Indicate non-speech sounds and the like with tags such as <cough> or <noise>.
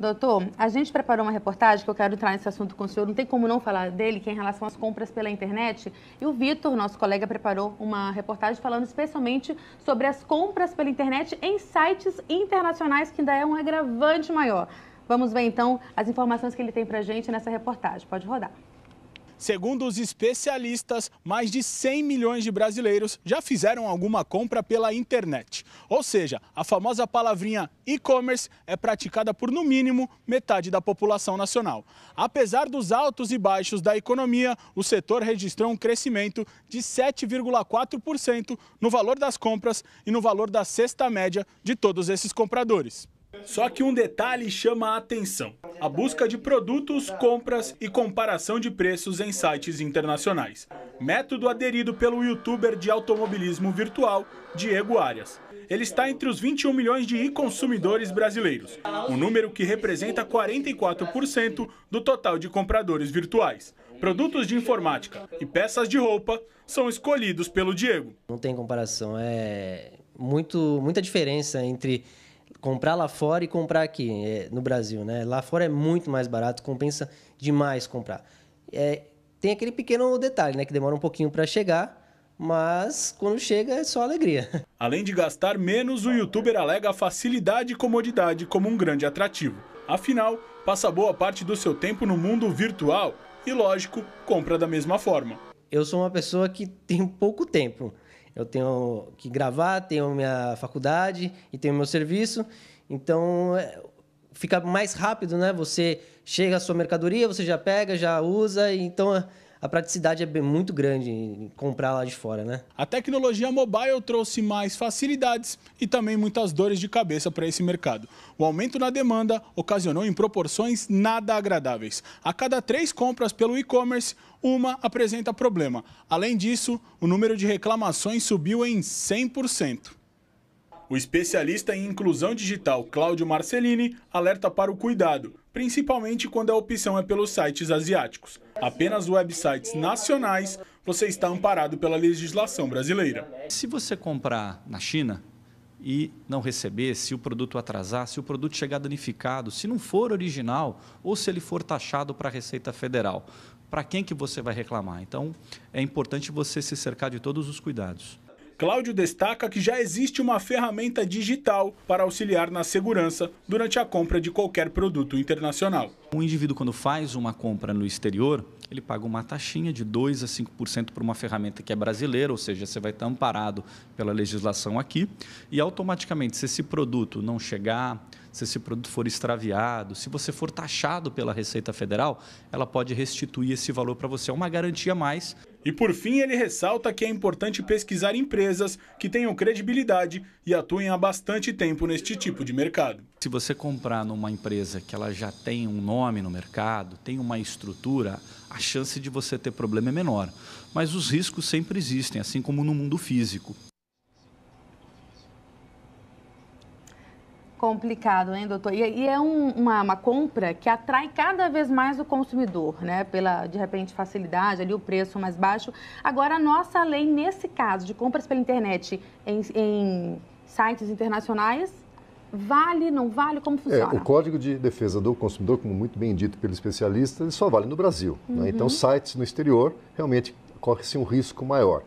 Doutor, a gente preparou uma reportagem que eu quero entrar nesse assunto com o senhor, não tem como não falar dele, que é em relação às compras pela internet. E o Vitor, nosso colega, preparou uma reportagem falando especialmente sobre as compras pela internet em sites internacionais, que ainda é um agravante maior. Vamos ver então as informações que ele tem pra gente nessa reportagem. Pode rodar. Segundo os especialistas, mais de 100 milhões de brasileiros já fizeram alguma compra pela internet. Ou seja, a famosa palavrinha e-commerce é praticada por no mínimo metade da população nacional. Apesar dos altos e baixos da economia, o setor registrou um crescimento de 7,4% no valor das compras e no valor da cesta média de todos esses compradores. Só que um detalhe chama a atenção: a busca de produtos, compras e comparação de preços em sites internacionais. Método aderido pelo youtuber de automobilismo virtual, Diego Arias. Ele está entre os 21 milhões de e-consumidores brasileiros, um número que representa 44% do total de compradores virtuais. Produtos de informática e peças de roupa são escolhidos pelo Diego. Não tem comparação, é muito, muita diferença entre comprar lá fora e comprar aqui é, no Brasil, né? Lá fora é muito mais barato, compensa demais comprar. É, tem aquele pequeno detalhe, né? Que demora um pouquinho para chegar, mas quando chega é só alegria. <laughs> Além de gastar menos, o youtuber alega facilidade e comodidade como um grande atrativo. Afinal, passa boa parte do seu tempo no mundo virtual e, lógico, compra da mesma forma. Eu sou uma pessoa que tem pouco tempo eu tenho que gravar, tenho minha faculdade e tenho meu serviço. Então, é, fica mais rápido, né? Você chega a sua mercadoria, você já pega, já usa, então a praticidade é muito grande em comprar lá de fora, né? A tecnologia mobile trouxe mais facilidades e também muitas dores de cabeça para esse mercado. O aumento na demanda ocasionou em proporções nada agradáveis. A cada três compras pelo e-commerce, uma apresenta problema. Além disso, o número de reclamações subiu em 100%. O especialista em inclusão digital Cláudio Marcelini alerta para o cuidado principalmente quando a opção é pelos sites asiáticos. Apenas websites nacionais você está amparado pela legislação brasileira. Se você comprar na China e não receber, se o produto atrasar, se o produto chegar danificado, se não for original ou se ele for taxado para a Receita Federal, para quem que você vai reclamar? Então, é importante você se cercar de todos os cuidados. Cláudio destaca que já existe uma ferramenta digital para auxiliar na segurança durante a compra de qualquer produto internacional. Um indivíduo, quando faz uma compra no exterior, ele paga uma taxinha de 2% a 5% por uma ferramenta que é brasileira, ou seja, você vai estar amparado pela legislação aqui. E automaticamente, se esse produto não chegar, se esse produto for extraviado, se você for taxado pela Receita Federal, ela pode restituir esse valor para você. É uma garantia mais. E por fim, ele ressalta que é importante pesquisar empresas que tenham credibilidade e atuem há bastante tempo neste tipo de mercado. Se você comprar numa empresa que ela já tem um nome no mercado, tem uma estrutura, a chance de você ter problema é menor. Mas os riscos sempre existem, assim como no mundo físico. Complicado, hein, doutor? E, é um, uma, uma, compra que atrai cada vez mais o consumidor, né? Pela, de repente, facilidade, ali o preço mais baixo. Agora, a nossa lei, nesse caso, de compras pela internet em, em sites internacionais, vale, não vale, como é, funciona? É, o Código de Defesa do Consumidor, como muito bem dito pelo especialista, só vale no Brasil. Uhum. Né? Então, uhum. sites no exterior, realmente, corre-se um risco maior.